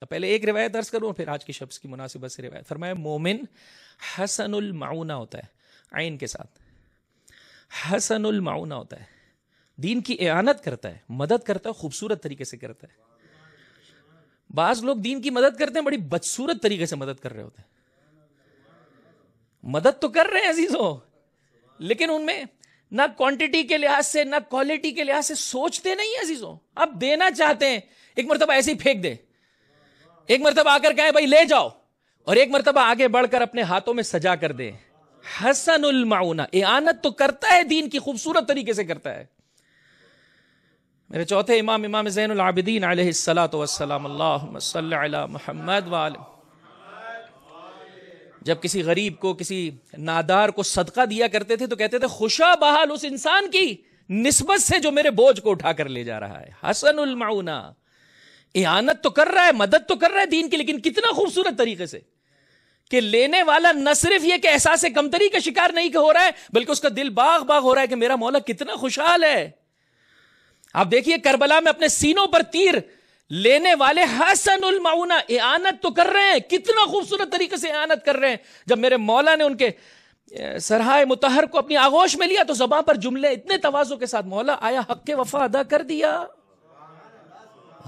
तो पहले एक रिवायत दर्ज करूँ फिर आज के शब्द की मुनासिबत से रिवायत फरमाया मोमिन हसन माउना होता है आइन के साथ हसन उलमाउना होता है दीन की एनत करता है मदद करता है खूबसूरत तरीके से करता है बाज लोग दीन की मदद करते हैं बड़ी बदसूरत तरीके से मदद कर रहे होते हैं मदद तो कर रहे हैं अजीजों लेकिन उनमें ना क्वांटिटी के लिहाज से ना क्वालिटी के लिहाज से सोचते नहीं अजीजों आप देना चाहते हैं एक मरतबा ऐसे ही फेंक दे एक मरतबा आकर कहे भाई ले जाओ और एक मरतबा आगे बढ़कर अपने हाथों में सजा कर दे हसन उल माउना आनत तो करता है दीन की खूबसूरत तरीके से करता है मेरे चौथे इमाम इमाम जैनआबिदीन मोहम्मद जब किसी गरीब को किसी नादार को सदका दिया करते थे तो कहते थे खुशा बहाल उस इंसान की नस्बत से जो मेरे बोझ को उठा कर ले जा रहा है हसन उल माउना इहानत तो कर रहा है मदद तो कर रहा है दीन की लेकिन कितना खूबसूरत तरीके से कि लेने वाला न सिर्फ यह कि एहसास कमतरी का शिकार नहीं हो रहा है बल्कि उसका दिल बाग बाग हो रहा है कि मेरा मौला कितना खुशहाल है आप देखिए करबला में अपने सीनों पर तीर लेने वाले हसन उल माउना तो कर रहे हैं कितना खूबसूरत तरीके से इआनत कर रहे हैं जब मेरे मौला ने उनके सरहाय मुतहर को अपनी आगोश में लिया तो जबां पर जुमले इतने तवाजों के साथ मौला आया हक के वफा अदा कर दिया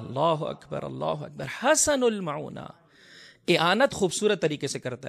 अल्लाह अकबर अल्लाह अकबर हसन उलमाउना आनत खूबसूरत तरीके से करता है